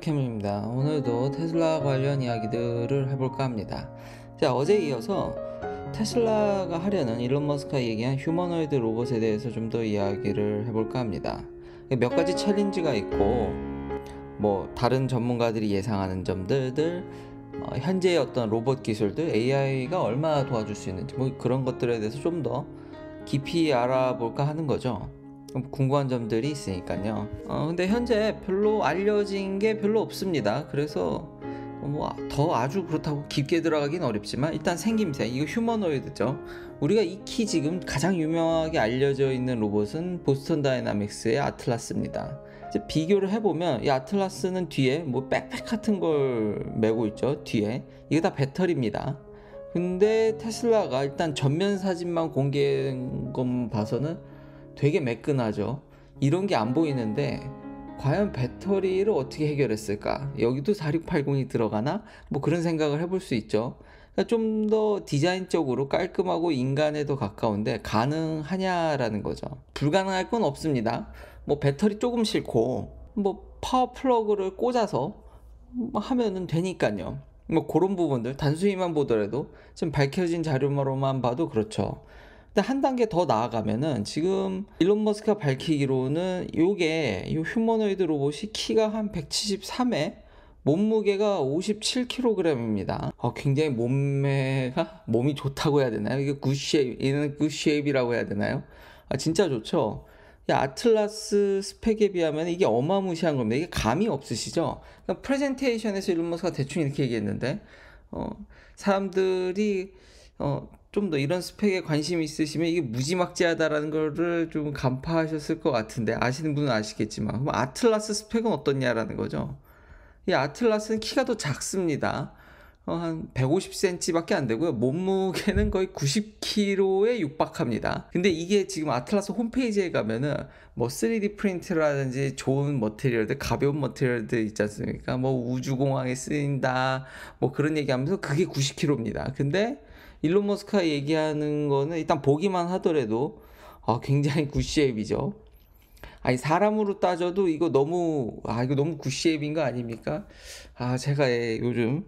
하루캠입니다. 오늘도 테슬라 관련 이야기들을 해볼까 합니다. 자, 어제 이어서 테슬라가 하려는 일론 머스크가 얘기한 휴머노이드 로봇에 대해서 좀 더 이야기를 해볼까 합니다. 몇 가지 챌린지가 있고, 뭐, 다른 전문가들이 예상하는 점들, 어, 현재의 어떤 로봇 기술들, AI가 얼마나 도와줄 수 있는지, 뭐 그런 것들에 대해서 좀 더 깊이 알아볼까 하는 거죠. 궁금한 점들이 있으니까요. 어, 근데 현재 별로 알려진 게 별로 없습니다. 그래서 뭐 더 아주 그렇다고 깊게 들어가긴 어렵지만 일단 생김새 이거 휴머노이드죠. 우리가 익히 지금 가장 유명하게 알려져 있는 로봇은 보스턴 다이나믹스의 아틀라스입니다. 비교를 해보면 이 아틀라스는 뒤에 뭐 백팩 같은 걸 메고 있죠. 뒤에 이게 다 배터리입니다. 근데 테슬라가 일단 전면 사진만 공개한 것 봐서는 되게 매끈하죠. 이런 게 안 보이는데 과연 배터리를 어떻게 해결했을까? 여기도 4680이 들어가나? 뭐 그런 생각을 해볼 수 있죠. 그러니까 좀더 디자인적으로 깔끔하고 인간에 도 가까운데 가능하냐라는 거죠. 불가능할 건 없습니다. 뭐 배터리 조금 싫고 뭐 파워 플러그를 꽂아서 하면은 되니까요. 뭐 그런 부분들 단순히만 보더라도 지금 밝혀진 자료로만 봐도 그렇죠. 근데 한 단계 더 나아가면은 지금 일론 머스크가 밝히기로는 요게 요 휴머노이드 로봇이 키가 한 173에 몸무게가 57kg입니다. 어, 굉장히 몸매가 몸이 좋다고 해야 되나요? 이게 굿쉐입, 얘는 굿쉐입이라고 해야 되나요? 아, 진짜 좋죠. 아틀라스 스펙에 비하면 이게 어마무시한 겁니다. 이게 감이 없으시죠? 그러니까 프레젠테이션에서 일론 머스가 크 대충 이렇게 얘기했는데 어, 사람들이 어, 좀더 이런 스펙에 관심이 있으시면 이게 무지막지하다라는 거를 좀 간파하셨을 것 같은데 아시는 분은 아시겠지만 그럼 아틀라스 스펙은 어떻냐라는 거죠. 이 아틀라스는 키가 더 작습니다. 어, 한 150cm밖에 안 되고요. 몸무게는 거의 90kg에 육박합니다. 근데 이게 지금 아틀라스 홈페이지에 가면은 뭐 3D 프린트라든지 좋은 머테리얼들, 가벼운 머테리얼들 있지 않습니까? 뭐 우주공항에 쓰인다, 뭐 그런 얘기 하면서 그게 90kg입니다. 근데 일론 머스크가 얘기하는 거는 일단 보기만 하더라도 어, 굉장히 구시앱이죠. 아니 사람으로 따져도 이거 너무 아 이거 너무 구시앱인 거 아닙니까? 아 제가 예, 요즘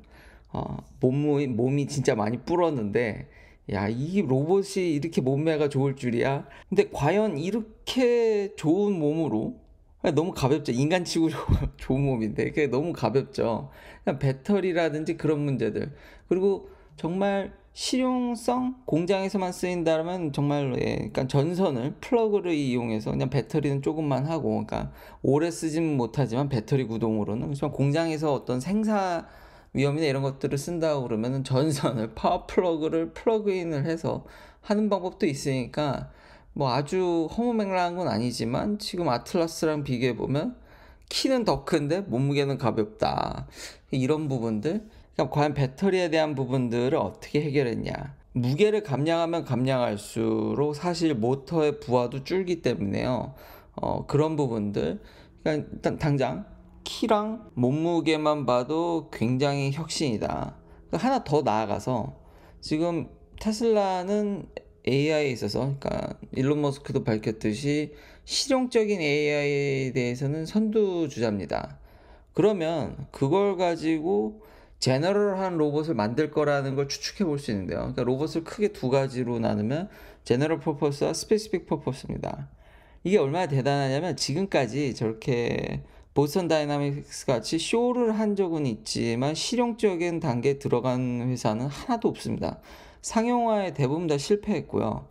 어, 몸이 몸이 진짜 많이 불었는데 야, 이 로봇이 이렇게 몸매가 좋을 줄이야. 근데 과연 이렇게 좋은 몸으로 너무 가볍죠. 인간치고 좋은 몸인데 그게 너무 가볍죠. 배터리라든지 그런 문제들 그리고 정말 실용성 공장에서만 쓰인다면 정말 예, 그러니까 전선을 플러그를 이용해서 그냥 배터리는 조금만 하고 그러니까 오래 쓰진 못하지만 배터리 구동으로는 그렇지만 공장에서 어떤 생사 위험이나 이런 것들을 쓴다고 그러면 전선을 파워 플러그를 플러그인을 해서 하는 방법도 있으니까 뭐 아주 허무맹랑한 건 아니지만 지금 아틀라스랑 비교해 보면 키는 더 큰데 몸무게는 가볍다 이런 부분들 그럼 그러니까 과연 배터리에 대한 부분들을 어떻게 해결했냐? 무게를 감량하면 감량할수록 사실 모터의 부하도 줄기 때문에요. 어, 그런 부분들. 그러니까 일단 당장 키랑 몸무게만 봐도 굉장히 혁신이다. 그러니까 하나 더 나아가서 지금 테슬라는 AI에 있어서, 그러니까 일론 머스크도 밝혔듯이 실용적인 AI에 대해서는 선두주자입니다. 그러면 그걸 가지고 제너럴한 로봇을 만들 거라는 걸 추측해 볼 수 있는데요. 그러니까 로봇을 크게 두 가지로 나누면 제너럴 퍼포스와 스페시픽 퍼포스입니다. 이게 얼마나 대단하냐면 지금까지 저렇게 보스턴 다이나믹스 같이 쇼를 한 적은 있지만 실용적인 단계에 들어간 회사는 하나도 없습니다. 상용화에 대부분 다 실패했고요.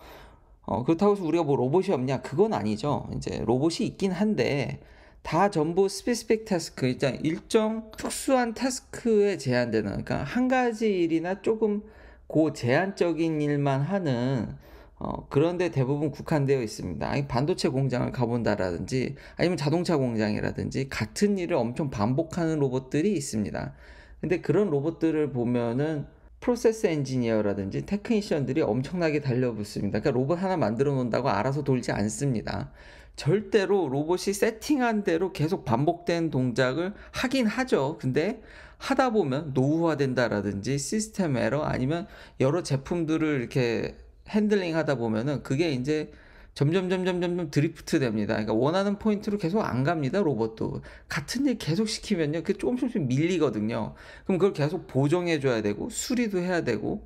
어, 그렇다고 해서 우리가 뭐 로봇이 없냐? 그건 아니죠. 이제 로봇이 있긴 한데 다 전부 스페시픽 태스크, 일단 일정 특수한 태스크에 제한되는, 그러니까 한 가지 일이나 조금 고 제한적인 일만 하는 어, 그런데 대부분 국한되어 있습니다. 아니, 반도체 공장을 가본다라든지 아니면 자동차 공장이라든지 같은 일을 엄청 반복하는 로봇들이 있습니다. 근데 그런 로봇들을 보면은 프로세스 엔지니어라든지 테크니션들이 엄청나게 달려붙습니다. 그러니까 로봇 하나 만들어 놓는다고 알아서 돌지 않습니다. 절대로 로봇이 세팅한 대로 계속 반복된 동작을 하긴 하죠. 근데 하다 보면 노후화된다라든지 시스템 에러 아니면 여러 제품들을 이렇게 핸들링 하다 보면은 그게 이제 점점 점점 점점 드리프트 됩니다. 그러니까 원하는 포인트로 계속 안 갑니다. 로봇도 같은 일 계속 시키면요, 그 조금씩 밀리거든요. 그럼 그걸 계속 보정해 줘야 되고 수리도 해야 되고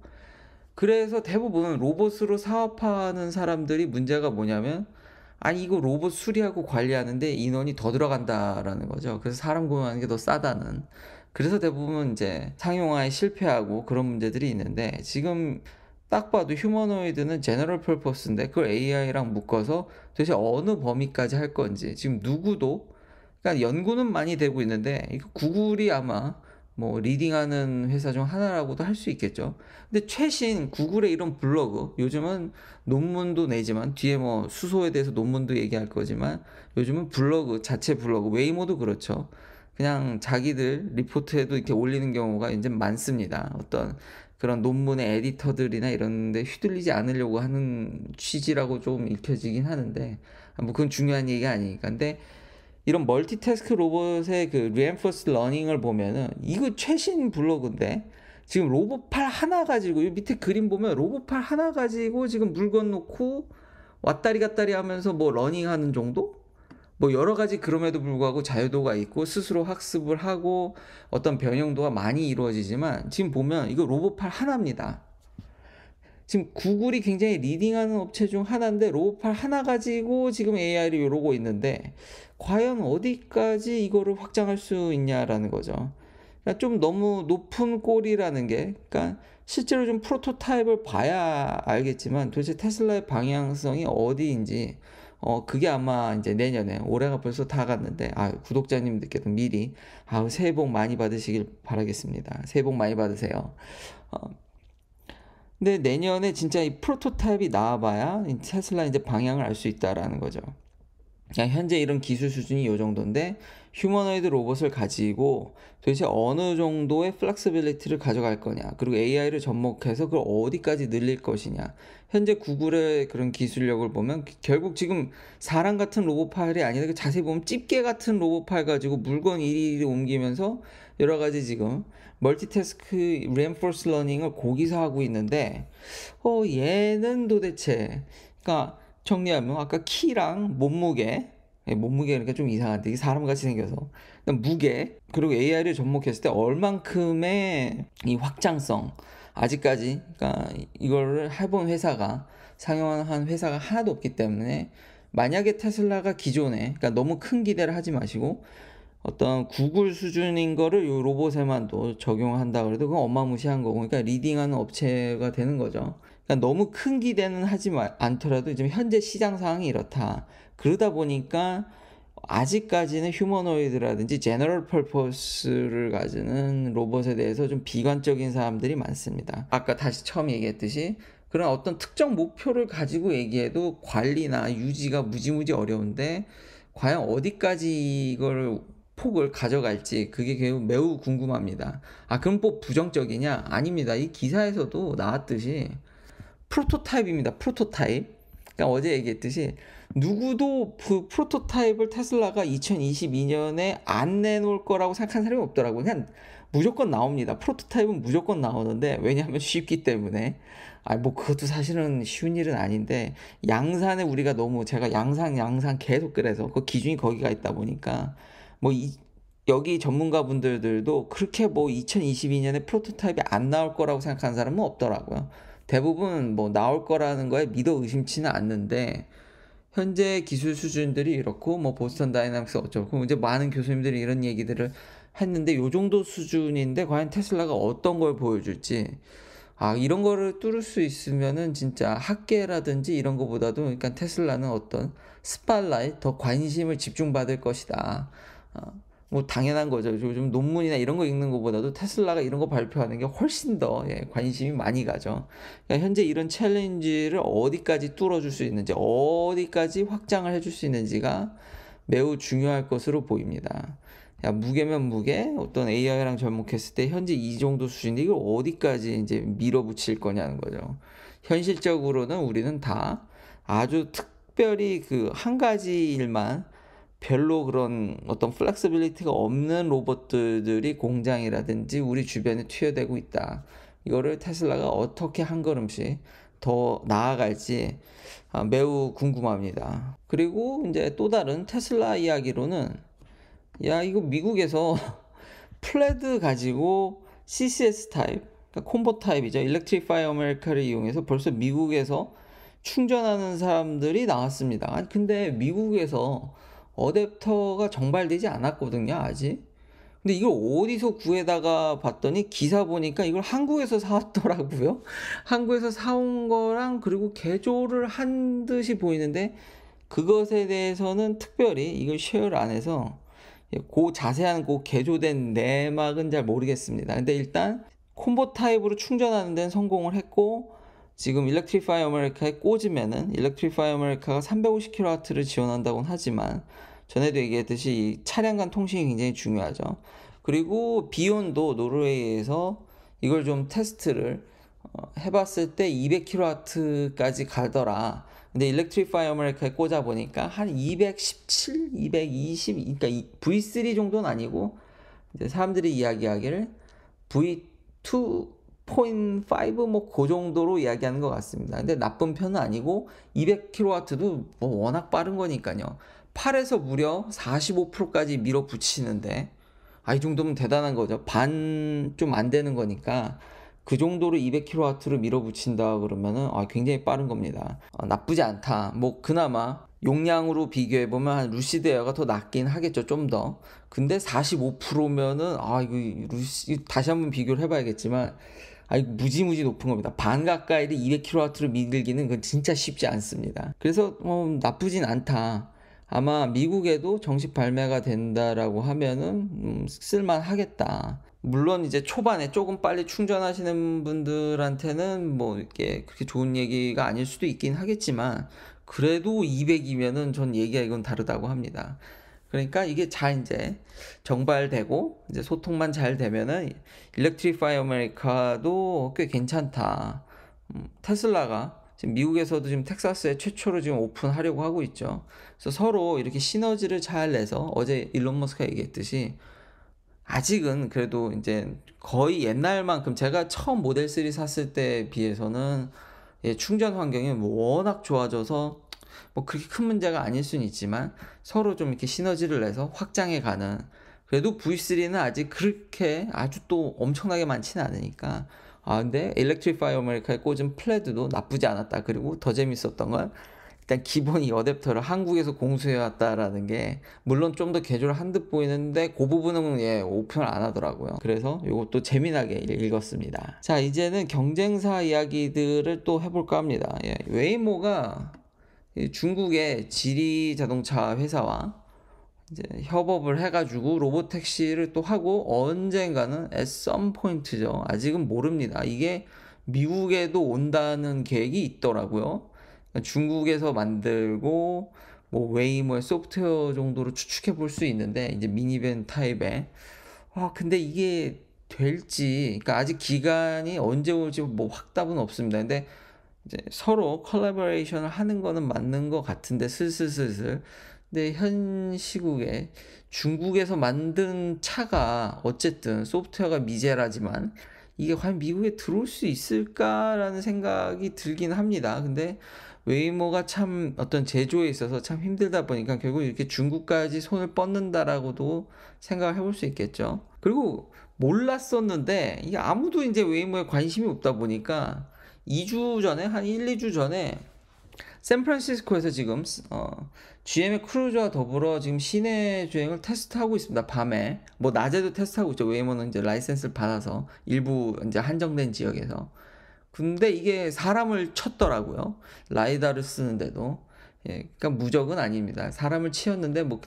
그래서 대부분 로봇으로 사업하는 사람들이 문제가 뭐냐면 아니 이거 로봇 수리하고 관리하는데 인원이 더 들어간다라는 거죠. 그래서 사람 고용하는 게 더 싸다는. 그래서 대부분 이제 상용화에 실패하고 그런 문제들이 있는데 지금 딱 봐도 휴머노이드는 제너럴 펄퍼스인데 그걸 AI랑 묶어서 도대체 어느 범위까지 할 건지 지금 누구도 그러니까 연구는 많이 되고 있는데 이거 구글이 아마 뭐 리딩하는 회사 중 하나라고도 할 수 있겠죠. 근데 최신 구글의 이런 블로그 요즘은 논문도 내지만 뒤에 뭐 수소에 대해서 논문도 얘기할 거지만 요즘은 블로그 자체 블로그 웨이모도 그렇죠. 그냥 자기들 리포트에도 이렇게 올리는 경우가 이제 많습니다. 어떤 그런 논문의 에디터들이나 이런데 휘둘리지 않으려고 하는 취지라고 좀 읽혀지긴 하는데 아, 뭐 그건 중요한 얘기가 아니니까 근데 이런 멀티태스크 로봇의 그 r e i 스러닝을 보면은 이거 최신 블로그인데 지금 로봇팔 하나 가지고 이 밑에 그림 보면 로봇팔 하나 가지고 지금 물건 놓고 왔다리 갔다리 하면서 뭐 러닝하는 정도? 뭐 여러 가지 그럼에도 불구하고 자유도가 있고 스스로 학습을 하고 어떤 변형도가 많이 이루어지지만 지금 보면 이거 로봇팔 하나입니다. 지금 구글이 굉장히 리딩하는 업체 중 하나인데 로우팔 하나 가지고 지금 AI를 이러고 있는데 과연 어디까지 이거를 확장할 수 있냐라는 거죠. 그러니까 좀 너무 높은 꼴이라는 게 그러니까 실제로 좀 프로토타입을 봐야 알겠지만 도대체 테슬라의 방향성이 어디인지 어 그게 아마 이제 내년에 올해가 벌써 다 갔는데 아 구독자님들께도 미리 아 새해 복 많이 받으시길 바라겠습니다. 새해 복 많이 받으세요. 어, 근데 내년에 진짜 이 프로토타입이 나와봐야 테슬라 이제 방향을 알 수 있다라는 거죠. 현재 이런 기술 수준이 이 정도인데 휴머노이드 로봇을 가지고 도대체 어느 정도의 플렉스빌리티를 가져갈 거냐 그리고 AI를 접목해서 그걸 어디까지 늘릴 것이냐 현재 구글의 그런 기술력을 보면 결국 지금 사람 같은 로봇 파일이 아니라 그 자세히 보면 집게 같은 로봇 파일 가지고 물건 일일이 옮기면서 여러 가지 지금 멀티태스크 r e i n f o 을고기서 하고 있는데 어 얘는 도대체 그러니까 정리하면 아까 키랑 몸무게 예, 몸무게 그러니까 좀 이상한데 이 사람같이 생겨서 무게 그리고 AI를 접목했을 때 얼만큼의 이 확장성 아직까지 그러니까 이거를 해본 회사가 상용한 회사가 하나도 없기 때문에 만약에 테슬라가 기존에 그러니까 너무 큰 기대를 하지 마시고 어떤 구글 수준인 거를 요 로봇에만 또 적용한다 그래도 그건 엄마무시한 거고 그러니까 리딩하는 업체가 되는 거죠. 그러니까 너무 큰 기대는 하지 마, 않더라도 지금 현재 시장 상황이 이렇다. 그러다 보니까 아직까지는 휴머노이드라든지 제너럴 펄퍼스를 가지는 로봇에 대해서 좀 비관적인 사람들이 많습니다. 아까 다시 처음 얘기했듯이 그런 어떤 특정 목표를 가지고 얘기해도 관리나 유지가 무지무지 어려운데 과연 어디까지 이걸 폭을 가져갈지 그게 매우 궁금합니다. 아 그럼 뭐 부정적이냐? 아닙니다. 이 기사에서도 나왔듯이 프로토타입입니다. 프로토타입. 그러니까 어제 얘기했듯이 누구도 그 프로토타입을 테슬라가 2022년에 안 내놓을 거라고 생각한 사람이 없더라고요. 그냥 무조건 나옵니다. 프로토타입은 무조건 나오는데 왜냐하면 쉽기 때문에 아 뭐 그것도 사실은 쉬운 일은 아닌데 양산에 우리가 너무 제가 양산 양산 계속 그래서 그 기준이 거기가 있다 보니까 뭐 이, 여기 전문가분들도 그렇게 뭐 2022년에 프로토타입이 안 나올 거라고 생각하는 사람은 없더라고요. 대부분 뭐 나올 거라는 거에 믿어 의심치는 않는데 현재 기술 수준들이 이렇고 뭐 보스턴 다이나믹스 어쩌고 이제 많은 교수님들이 이런 얘기들을 했는데 요 정도 수준인데 과연 테슬라가 어떤 걸 보여줄지 아 이런 거를 뚫을 수 있으면은 진짜 학계라든지 이런 거보다도 그러니까 테슬라는 어떤 스팟라이트 더 관심을 집중받을 것이다. 어, 뭐 당연한 거죠. 요즘 논문이나 이런 거 읽는 것보다도 테슬라가 이런 거 발표하는 게 훨씬 더 예, 관심이 많이 가죠. 그러니까 현재 이런 챌린지를 어디까지 뚫어줄 수 있는지, 어디까지 확장을 해줄 수 있는지가 매우 중요할 것으로 보입니다. 야, 무게면 무게, 어떤 AI랑 접목했을 때 현재 이 정도 수준인데 이걸 어디까지 이제 밀어붙일 거냐는 거죠. 현실적으로는 우리는 다 아주 특별히 그 한 가지 일만 별로 그런 어떤 플렉스빌리티가 없는 로봇들이 공장이라든지 우리 주변에 투여되고 있다. 이거를 테슬라가 어떻게 한 걸음씩 더 나아갈지 아, 매우 궁금합니다. 그리고 이제 또 다른 테슬라 이야기로는 야, 이거 미국에서 플레드 가지고 CCS 타입, 그러니까 콤보 타입이죠. 일렉트리파이 어메리카를 이용해서 벌써 미국에서 충전하는 사람들이 나왔습니다. 근데 미국에서 어댑터가 정발되지 않았거든요, 아직. 근데 이걸 어디서 구해다가 봤더니 기사 보니까 이걸 한국에서 사왔더라고요. 한국에서 사온 거랑 그리고 개조를 한 듯이 보이는데 그것에 대해서는 특별히 이걸 쉐어를 안 해서 그 자세한 그 개조된 내막은 잘 모르겠습니다. 근데 일단 콤보 타입으로 충전하는 데는 성공을 했고 지금 일렉트리파이 어메리카에 꽂으면은 일렉트리파이 어메리카가 350kW를 지원한다고는 하지만 전에도 얘기했듯이 이 차량 간 통신이 굉장히 중요하죠. 그리고 비온도 노르웨이에서 이걸 좀 테스트를 어, 해봤을 때 200kW까지 가더라. 근데 일렉트리파이 어메리카에 꽂아보니까 한 217, 220, 그러니까 V3 정도는 아니고 이제 사람들이 이야기하기를 V2 2.5뭐그 정도로 이야기하는 것 같습니다. 근데 나쁜 편은 아니고 200kW도 뭐 워낙 빠른 거니까요. 8에서 무려 45%까지 밀어붙이는데 아 이 정도면 대단한 거죠. 반 좀 안 되는 거니까 그 정도로 200kW를 밀어붙인다 그러면은 아 굉장히 빠른 겁니다. 아 나쁘지 않다. 뭐 그나마 용량으로 비교해 보면 루시드 에어가 더 낫긴 하겠죠. 좀 더. 근데 45%면은 아 이거 루시 다시 한번 비교를 해봐야겠지만 아니 무지무지 높은 겁니다. 반 가까이를 200kW로 밀기는 그건 진짜 쉽지 않습니다. 그래서 뭐 나쁘진 않다. 아마 미국에도 정식 발매가 된다라고 하면은 음, 쓸만 하겠다. 물론 이제 초반에 조금 빨리 충전하시는 분들한테는 뭐 이렇게 그렇게 좋은 얘기가 아닐 수도 있긴 하겠지만 그래도 200이면은 전 얘기가 이건 다르다고 합니다. 그러니까 이게 잘 이제 정발되고 이제 소통만 잘 되면은 일렉트리파이 아메리카도 꽤 괜찮다. 음, 테슬라가 지금 미국에서도 지금 텍사스에 최초로 지금 오픈하려고 하고 있죠. 그래서 서로 이렇게 시너지를 잘 내서 어제 일론 머스크가 얘기했듯이 아직은 그래도 이제 거의 옛날만큼 제가 처음 모델 3 샀을 때에 비해서는 예, 충전 환경이 워낙 좋아져서 뭐 그렇게 큰 문제가 아닐 수는 있지만 서로 좀 이렇게 시너지를 내서 확장해 가는 그래도 V3는 아직 그렇게 아주 또 엄청나게 많지는 않으니까 아 근데 e e l c t r 일렉트리 m e r 메리 a 에 꽂은 플레드도 나쁘지 않았다 그리고 더 재밌었던 건 일단 기본 이 어댑터를 한국에서 공수해 왔다라는 게 물론 좀 더 개조를 한 듯 보이는데 그 부분은 예 오픈을 안 하더라고요 그래서 이것도 재미나게 읽었습니다 자 이제는 경쟁사 이야기들을 또 해볼까 합니다 예, 웨이모가 중국의 지리 자동차 회사와 이제 협업을 해가지고 로봇 택시를 또 하고 언젠가는 at some point죠. 아직은 모릅니다. 이게 미국에도 온다는 계획이 있더라고요. 그러니까 중국에서 만들고 뭐 웨이모의 소프트웨어 정도로 추측해 볼 수 있는데 이제 미니밴 타입의 아 근데 이게 될지 그러니까 아직 기간이 언제 올지 뭐 확답은 없습니다. 근데 이제 서로 컬래버레이션을 하는 거는 맞는 것 같은데 슬슬슬슬 근데 현 시국에 중국에서 만든 차가 어쨌든 소프트웨어가 미제라지만 이게 과연 미국에 들어올 수 있을까라는 생각이 들긴 합니다. 근데 웨이모가 참 어떤 제조에 있어서 참 힘들다 보니까 결국 이렇게 중국까지 손을 뻗는다라고도 생각을 해볼 수 있겠죠. 그리고 몰랐었는데 이게 아무도 이제 웨이모에 관심이 없다 보니까 2주 전에 한 1, 2주 전에 샌프란시스코에서 지금 어, GM의 크루즈와 더불어 지금 시내 주행을 테스트하고 있습니다. 밤에 뭐 낮에도 테스트하고 있죠. 웨이모는 이제 라이센스를 받아서 일부 이제 한정된 지역에서 근데 이게 사람을 쳤더라고요. 라이다를 쓰는데도 예, 그러니까 무적은 아닙니다. 사람을 치였는데 뭐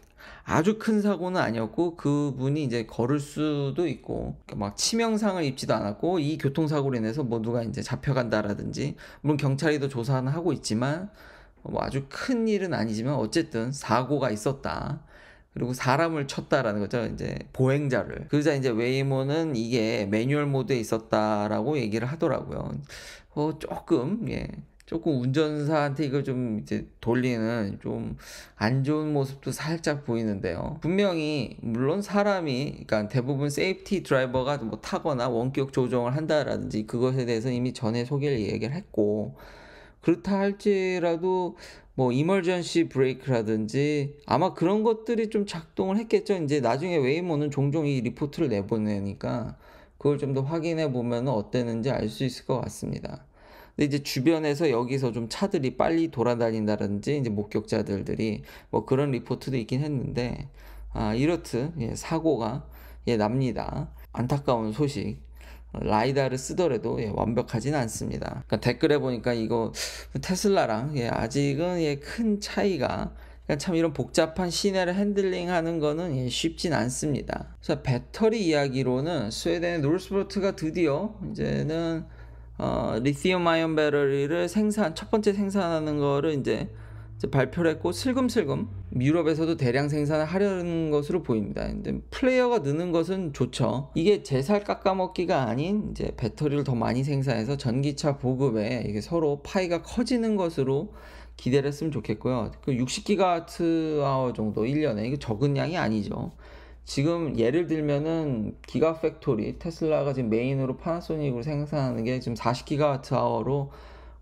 아주 큰 사고는 아니었고 그분이 이제 걸을 수도 있고 막 치명상을 입지도 않았고 이 교통사고로 인해서 뭐 누가 이제 잡혀간다라든지 물론 경찰이 더 조사는 하고 있지만 뭐 아주 큰 일은 아니지만 어쨌든 사고가 있었다. 그리고 사람을 쳤다라는 거죠. 이제 보행자를. 그러자 이제 웨이모는 이게 매뉴얼 모드에 있었다라고 얘기를 하더라고요. 어, 조금, 예. 조금 운전사한테 이걸 좀 이제 돌리는 좀 안 좋은 모습도 살짝 보이는데요. 분명히 물론 사람이 그러니까 대부분 세이프티 드라이버가 뭐 타거나 원격 조정을 한다라든지 그것에 대해서 이미 전에 소개를 얘기를 했고 그렇다 할지라도 뭐 이멀전시 브레이크라든지 아마 그런 것들이 좀 작동을 했겠죠. 이제 나중에 웨이모는 종종 이 리포트를 내보내니까 그걸 좀 더 확인해 보면 어땠는지 알 수 있을 것 같습니다. 근데 이제 주변에서 여기서 좀 차들이 빨리 돌아다닌다든지 이제 목격자들들이 뭐 그런 리포트도 있긴 했는데 아, 이렇듯 예, 사고가 예, 납니다. 안타까운 소식. 라이다를 쓰더라도 예, 완벽하진 않습니다. 그러니까 댓글에 보니까 이거 테슬라랑 예, 아직은 예, 큰 차이가 그러니까 참 이런 복잡한 시내를 핸들링하는 거는 예, 쉽진 않습니다. 그래서 배터리 이야기로는 스웨덴의 노르스버트가 드디어 이제는 어, 리튬 아이온 배터리를 생산 첫 번째 생산하는 거를 이제, 이제 발표를 했고 슬금슬금 유럽에서도 대량 생산을 하려는 것으로 보입니다. 근데 플레이어가 느는 것은 좋죠. 이게 제 살 깎아먹기가 아닌 이제 배터리를 더 많이 생산해서 전기차 보급에 이게 서로 파이가 커지는 것으로 기대를 했으면 좋겠고요. 그 60기가와트 정도 1년에 이거 적은 양이 아니죠. 지금 예를 들면은 기가 팩토리 테슬라가 지금 메인으로 파나소닉으로 생산하는 게 지금 40기가와트아워로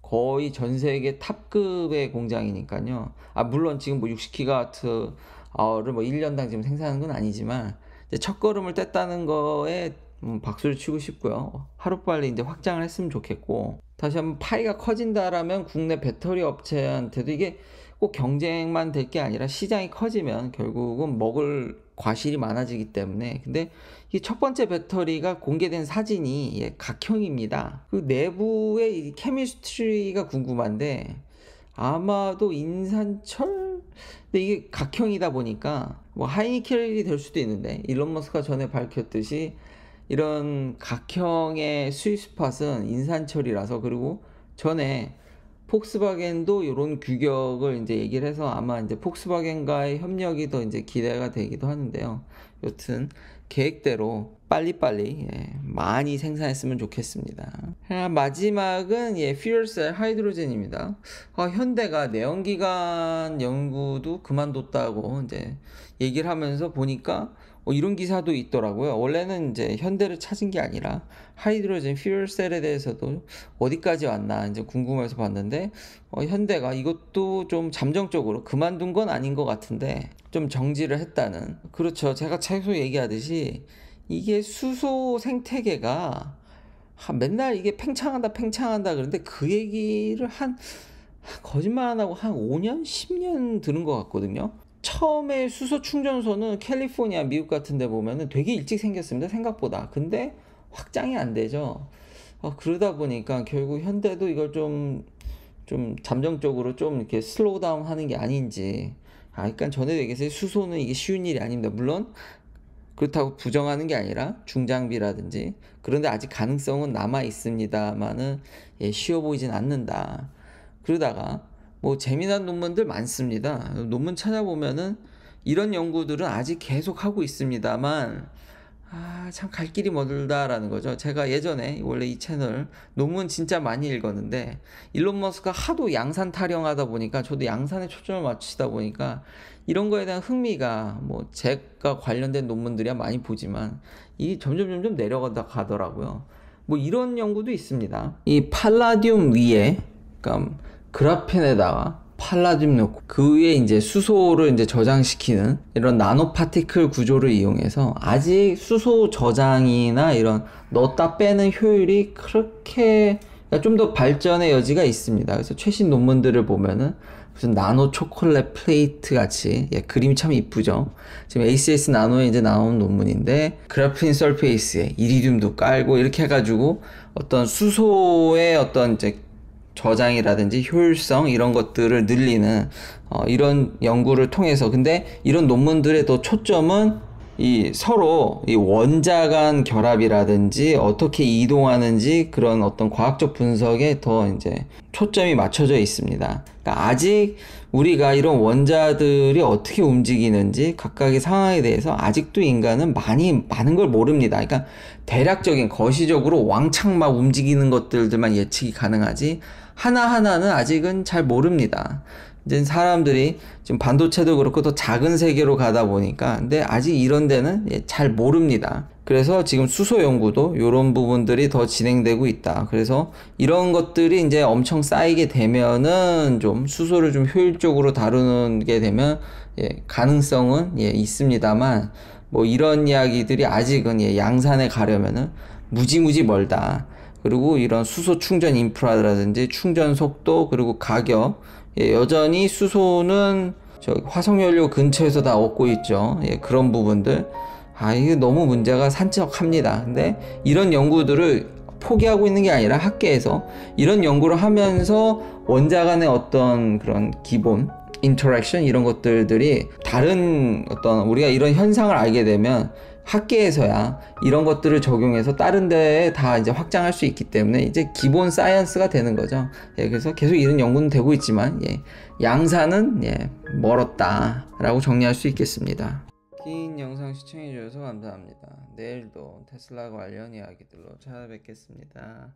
거의 전 세계 탑급의 공장이니까요. 아 물론 지금 뭐 60기가와트 아워를 뭐 1년당 지금 생산하는 건 아니지만 이제 첫 걸음을 뗐다는 거에 음, 박수를 치고 싶고요. 하루빨리 이제 확장을 했으면 좋겠고 다시 한번 파이가 커진다라면 국내 배터리 업체한테도 이게 꼭 경쟁만 될 게 아니라 시장이 커지면 결국은 먹을 과실이 많아지기 때문에 근데 이 첫 번째 배터리가 공개된 사진이 예, 각형입니다. 그 내부의 이 케미스트리가 궁금한데 아마도 인산철? 근데 이게 각형이다 보니까 뭐 하이니켈이 될 수도 있는데 일론 머스크가 전에 밝혔듯이 이런 각형의 스위스팟은 인산철이라서 그리고 전에 폭스바겐도 이런 규격을 이제 얘기를 해서 아마 이제 폭스바겐과의 협력이 더 이제 기대가 되기도 하는데요. 여튼 계획대로 빨리빨리 예, 많이 생산했으면 좋겠습니다. 아, 마지막은 예, 퓨얼셀 하이드로젠입니다. 어, 현대가 내연기관 연구도 그만뒀다고 이제 얘기를 하면서 보니까 뭐 이런 기사도 있더라고요. 원래는 이제 현대를 찾은 게 아니라 하이드로젠 퓨얼셀에 대해서도 어디까지 왔나 이제 궁금해서 봤는데 어, 현대가 이것도 좀 잠정적으로 그만둔 건 아닌 것 같은데 좀 정지를 했다는 그렇죠. 제가 최소 얘기하듯이 이게 수소 생태계가 맨날 이게 팽창한다 팽창한다 그런데 그 얘기를 한 거짓말 안 하고 한 5년 10년 들은 것 같거든요. 처음에 수소 충전소는 캘리포니아 미국 같은 데 보면은 되게 일찍 생겼습니다. 생각보다. 근데 확장이 안 되죠. 어, 그러다 보니까 결국 현대도 이걸 좀, 좀 잠정적으로 좀 이렇게 슬로우 다운 하는 게 아닌지. 아, 그러니까 전에도 얘기했어요. 수소는 이게 쉬운 일이 아닙니다. 물론 그렇다고 부정하는 게 아니라 중장비라든지 그런데 아직 가능성은 남아 있습니다만은 예, 쉬워 보이진 않는다. 그러다가 뭐 재미난 논문들 많습니다. 논문 찾아보면은 이런 연구들은 아직 계속 하고 있습니다만 아, 참 갈 길이 멀다라는 거죠. 제가 예전에 원래 이 채널 논문 진짜 많이 읽었는데 일론 머스크가 하도 양산 타령하다 보니까 저도 양산에 초점을 맞추다 보니까 이런 거에 대한 흥미가 뭐 제가 관련된 논문들이야 많이 보지만 이 점점 점점 내려가다 가더라고요. 뭐 이런 연구도 있습니다. 이 팔라디움 위에 그러니까 그라핀에다가 팔라듐 넣고 그 위에 이제 수소를 이제 저장시키는 이런 나노 파티클 구조를 이용해서 아직 수소 저장이나 이런 넣다 었 빼는 효율이 그렇게 그러니까 좀더 발전의 여지가 있습니다. 그래서 최신 논문들을 보면은 무슨 나노 초콜릿 플레이트 같이 예, 그림이 참 이쁘죠. 지금 ACS 나노에 이제 나온 논문인데 그래핀 설페이스에 이리듐도 깔고 이렇게 해가지고 어떤 수소의 어떤 이제 저장이라든지 효율성 이런 것들을 늘리는 어, 이런 연구를 통해서 근데 이런 논문들의 또 초점은 이 서로 이 원자 간 결합이라든지 어떻게 이동하는지 그런 어떤 과학적 분석에 더 이제 초점이 맞춰져 있습니다. 그러니까 아직 우리가 이런 원자들이 어떻게 움직이는지 각각의 상황에 대해서 아직도 인간은 많이 많은 걸 모릅니다. 그러니까 대략적인 거시적으로 왕창 막 움직이는 것들만 예측이 가능하지 하나하나는 아직은 잘 모릅니다. 이제 사람들이 지금 반도체도 그렇고 더 작은 세계로 가다 보니까 근데 아직 이런 데는 예, 잘 모릅니다. 그래서 지금 수소 연구도 이런 부분들이 더 진행되고 있다. 그래서 이런 것들이 이제 엄청 쌓이게 되면은 좀 수소를 좀 효율적으로 다루는 게 되면 예, 가능성은 예, 있습니다만 뭐 이런 이야기들이 아직은 예, 양산에 가려면은 무지무지 멀다. 그리고 이런 수소 충전 인프라라든지 충전 속도 그리고 가격 예, 여전히 수소는 저 화석연료 근처에서 다 얻고 있죠. 예, 그런 부분들. 아, 이거 너무 문제가 산적합니다. 근데 이런 연구들을 포기하고 있는 게 아니라 학계에서 이런 연구를 하면서 원자 간의 어떤 그런 기본 인터랙션 이런 것들이 다른 어떤 우리가 이런 현상을 알게 되면 학계에서야 이런 것들을 적용해서 다른 데에 다 이제 확장할 수 있기 때문에 이제 기본 사이언스가 되는 거죠. 예, 그래서 계속 이런 연구는 되고 있지만 예, 양산은 예, 멀었다라고 정리할 수 있겠습니다. 긴 영상 시청해주셔서 감사합니다. 내일도 테슬라 관련 이야기들로 찾아뵙겠습니다.